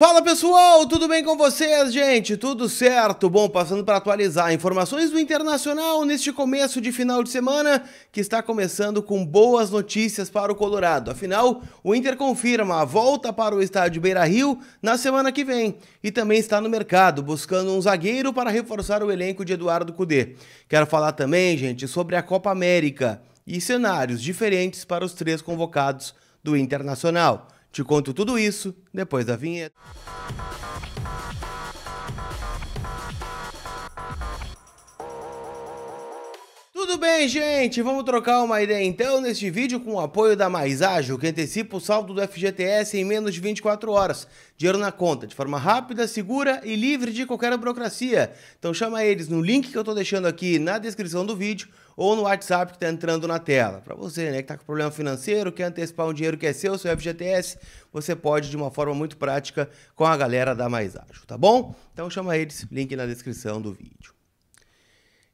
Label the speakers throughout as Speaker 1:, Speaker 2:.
Speaker 1: Fala pessoal, tudo bem com vocês, gente? Tudo certo? Bom, passando para atualizar informações do internacional neste começo de final de semana, que está começando com boas notícias para o Colorado. Afinal, o Inter confirma a volta para o estádio Beira-Rio na semana que vem e também está no mercado buscando um zagueiro para reforçar o elenco de Eduardo Cudê. Quero falar também, gente, sobre a Copa América e cenários diferentes para os três convocados do Internacional. Te conto tudo isso depois da vinheta. Tudo bem, gente? Vamos trocar uma ideia então neste vídeo com o apoio da Mais Ágil, que antecipa o saldo do FGTS em menos de 24 horas. Dinheiro na conta, de forma rápida, segura e livre de qualquer burocracia. Então chama eles no link que eu estou deixando aqui na descrição do vídeo ou no WhatsApp que está entrando na tela. Para você né, que está com problema financeiro, quer antecipar um dinheiro que é seu, seu FGTS, você pode de uma forma muito prática com a galera da Mais Ágil, tá bom? Então chama eles, link na descrição do vídeo.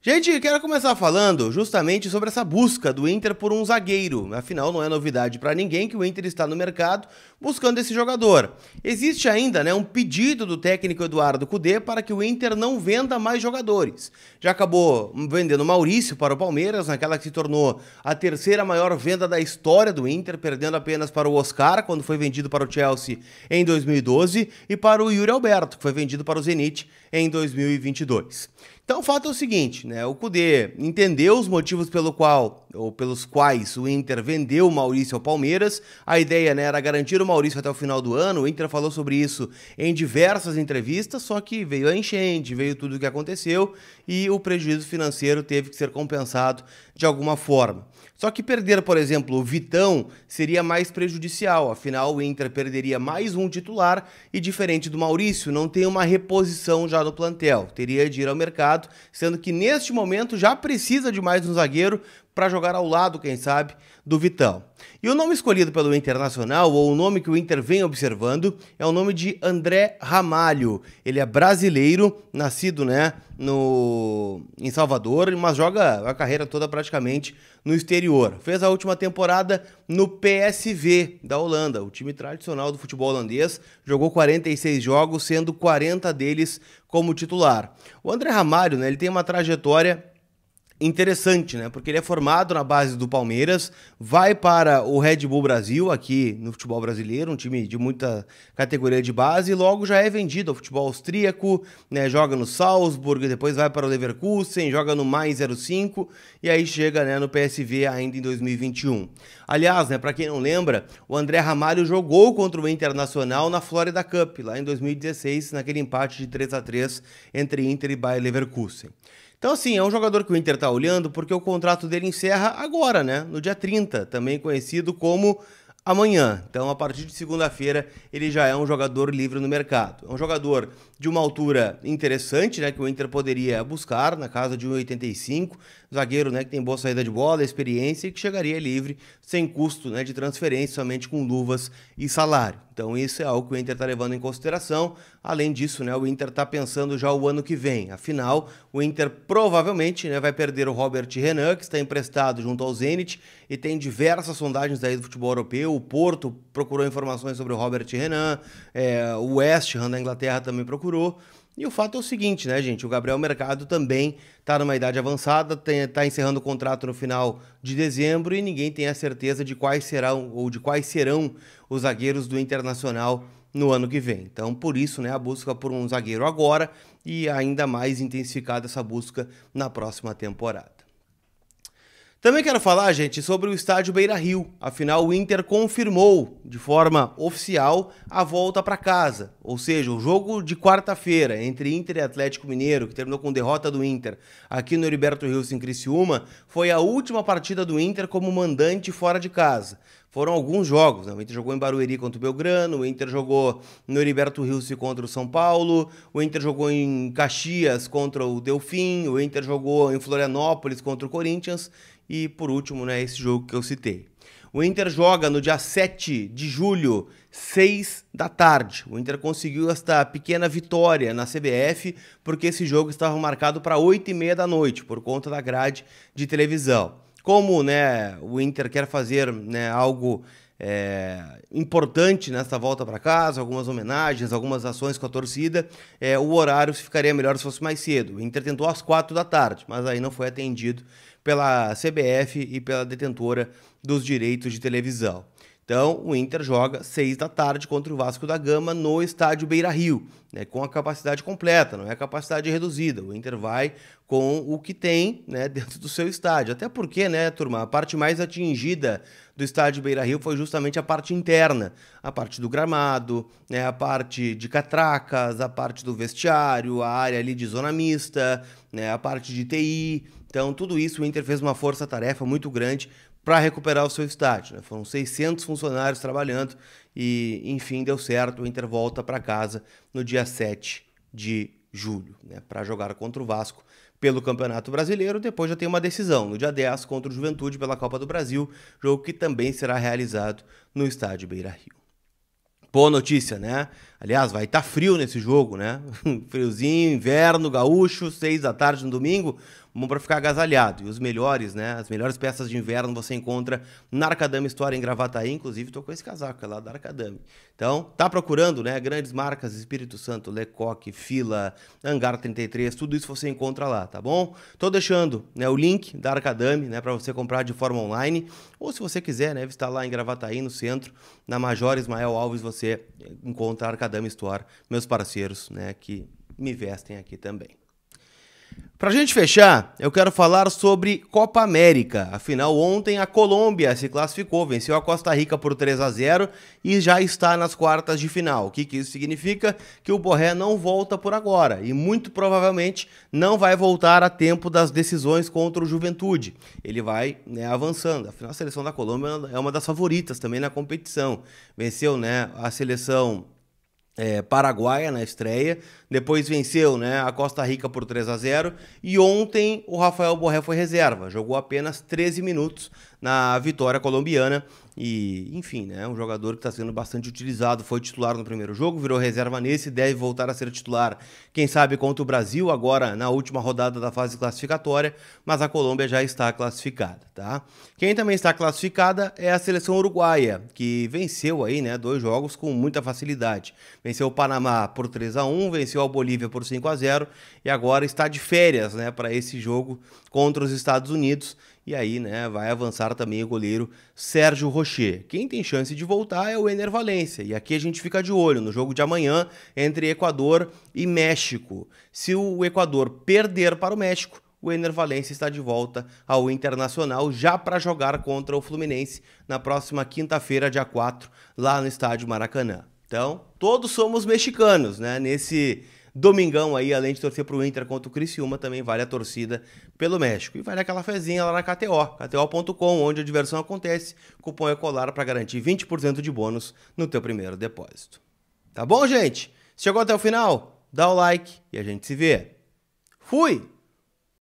Speaker 1: Gente, quero começar falando justamente sobre essa busca do Inter por um zagueiro. Afinal, não é novidade para ninguém que o Inter está no mercado buscando esse jogador. Existe ainda né, um pedido do técnico Eduardo Cudê para que o Inter não venda mais jogadores. Já acabou vendendo Maurício para o Palmeiras, naquela que se tornou a terceira maior venda da história do Inter, perdendo apenas para o Oscar, quando foi vendido para o Chelsea em 2012, e para o Yuri Alberto, que foi vendido para o Zenit em 2022. Então, o fato é o seguinte, né, né? O Cudê entendeu os motivos pelo qual ou pelos quais o Inter vendeu o Maurício ao Palmeiras. A ideia né, era garantir o Maurício até o final do ano. O Inter falou sobre isso em diversas entrevistas, só que veio a enchente, veio tudo o que aconteceu e o prejuízo financeiro teve que ser compensado de alguma forma. Só que perder, por exemplo, o Vitão seria mais prejudicial, afinal o Inter perderia mais um titular e, diferente do Maurício, não tem uma reposição já no plantel. Teria de ir ao mercado, sendo que neste momento já precisa de mais um zagueiro para jogar ao lado, quem sabe, do Vitão. E o nome escolhido pelo Internacional, ou o nome que o Inter vem observando, é o nome de André Ramalho. Ele é brasileiro, nascido né, no, em Salvador, mas joga a carreira toda praticamente no exterior. Fez a última temporada no PSV da Holanda, o time tradicional do futebol holandês. Jogou 46 jogos, sendo 40 deles como titular. O André Ramalho né, ele tem uma trajetória interessante, né? Porque ele é formado na base do Palmeiras, vai para o Red Bull Brasil, aqui no futebol brasileiro, um time de muita categoria de base, e logo já é vendido ao futebol austríaco, né? Joga no Salzburg, depois vai para o Leverkusen, joga no Mais 05 e aí chega, né, no PSV ainda em 2021. Aliás, né, para quem não lembra, o André Ramalho jogou contra o Internacional na Florida Cup, lá em 2016, naquele empate de 3 a 3 entre Inter e Bayer Leverkusen. Então, assim, é um jogador que o Inter está olhando porque o contrato dele encerra agora, né? No dia 30, também conhecido como amanhã. Então, a partir de segunda-feira, ele já é um jogador livre no mercado. É um jogador de uma altura interessante, né, que o Inter poderia buscar, na casa de 1,85, zagueiro, né, que tem boa saída de bola, experiência e que chegaria livre sem custo, né, de transferência, somente com luvas e salário. Então, isso é algo que o Inter está levando em consideração. Além disso, né, o Inter está pensando já o ano que vem. Afinal, o Inter provavelmente né, vai perder o Robert Renan, que está emprestado junto ao Zenit e tem diversas sondagens aí do futebol europeu, o Porto procurou informações sobre o Robert Renan, é, o West Ham da Inglaterra também procurou. E o fato é o seguinte, né, gente? O Gabriel Mercado também está numa idade avançada, está encerrando o contrato no final de dezembro e ninguém tem a certeza de quais serão ou de quais serão os zagueiros do Internacional no ano que vem. Então, por isso, né, a busca por um zagueiro agora e ainda mais intensificada essa busca na próxima temporada. Também quero falar, gente, sobre o estádio Beira Rio. Afinal, o Inter confirmou de forma oficial a volta para casa. Ou seja, o jogo de quarta-feira entre Inter e Atlético Mineiro, que terminou com derrota do Inter aqui no Heriberto Rios em Criciúma, foi a última partida do Inter como mandante fora de casa foram alguns jogos. Né? O Inter jogou em Barueri contra o Belgrano, o Inter jogou no Heriberto Rios contra o São Paulo, o Inter jogou em Caxias contra o Delfim, o Inter jogou em Florianópolis contra o Corinthians e, por último, né, esse jogo que eu citei. O Inter joga no dia 7 de julho, 6 da tarde. O Inter conseguiu esta pequena vitória na CBF, porque esse jogo estava marcado para 8 e meia da noite, por conta da grade de televisão como né, o Inter quer fazer né, algo é, importante nessa volta para casa, algumas homenagens, algumas ações com a torcida, é, o horário ficaria melhor se fosse mais cedo. O Inter tentou às quatro da tarde, mas aí não foi atendido pela CBF e pela detentora dos direitos de televisão. Então, o Inter joga seis da tarde contra o Vasco da Gama no estádio Beira Rio, né, com a capacidade completa, não é a capacidade reduzida. O Inter vai com o que tem né, dentro do seu estádio. Até porque, né, turma, a parte mais atingida do estádio Beira Rio foi justamente a parte interna, a parte do gramado, né, a parte de catracas, a parte do vestiário, a área ali de zona mista, né, a parte de TI. Então, tudo isso o Inter fez uma força-tarefa muito grande para recuperar o seu estádio. Né? Foram 600 funcionários trabalhando e, enfim, deu certo. O Inter volta para casa no dia 7 de julho né? para jogar contra o Vasco pelo Campeonato Brasileiro. Depois já tem uma decisão no dia 10 contra o Juventude pela Copa do Brasil, jogo que também será realizado no estádio Beira Rio. Boa notícia, né? Aliás, vai estar tá frio nesse jogo, né? Friozinho, inverno, gaúcho, seis da tarde no domingo, bom para ficar agasalhado. E os melhores, né? As melhores peças de inverno você encontra na Arcadame Store em Gravataí, inclusive tô com esse casaco é lá da Arcadame. Então, tá procurando, né? Grandes marcas, Espírito Santo, Lecoque, Fila, Angar 33, tudo isso você encontra lá, tá bom? Tô deixando, né, o link da Arcadame, né, para você comprar de forma online, ou se você quiser, né, visitar lá em Gravataí no centro, na Major Ismael Alves, você encontra a Arcadame Madame Store, meus parceiros, né, que me vestem aqui também. Para a gente fechar, eu quero falar sobre Copa América. Afinal, ontem a Colômbia se classificou, venceu a Costa Rica por 3 a 0 e já está nas quartas de final. O que, que isso significa? Que o Borré não volta por agora e muito provavelmente não vai voltar a tempo das decisões contra o Juventude. Ele vai né, avançando. Afinal, a seleção da Colômbia é uma das favoritas também na competição. Venceu né, a seleção é, Paraguaia na estreia, depois venceu né, a Costa Rica por 3 a 0 e ontem o Rafael Borré foi reserva, jogou apenas 13 minutos na vitória colombiana. E, enfim, né? Um jogador que está sendo bastante utilizado. Foi titular no primeiro jogo, virou reserva nesse, deve voltar a ser titular, quem sabe, contra o Brasil, agora na última rodada da fase classificatória. Mas a Colômbia já está classificada, tá? Quem também está classificada é a seleção uruguaia, que venceu aí, né? Dois jogos com muita facilidade. Venceu o Panamá por 3 a 1 venceu a Bolívia por 5 a 0 e agora está de férias, né? Para esse jogo contra os Estados Unidos e aí, né, vai avançar também o goleiro Sérgio Rocher. Quem tem chance de voltar é o Ener Valência. E aqui a gente fica de olho no jogo de amanhã entre Equador e México. Se o Equador perder para o México, o Ener está de volta ao Internacional já para jogar contra o Fluminense na próxima quinta-feira, dia 4, lá no estádio Maracanã. Então, todos somos mexicanos, né? Nesse Domingão aí, além de torcer pro Inter contra o Criciúma, também vale a torcida pelo México. E vale aquela fezinha lá na KTO, kto.com, onde a diversão acontece. Cupom é colar para garantir 20% de bônus no teu primeiro depósito. Tá bom, gente? Se chegou até o final, dá o like e a gente se vê. Fui!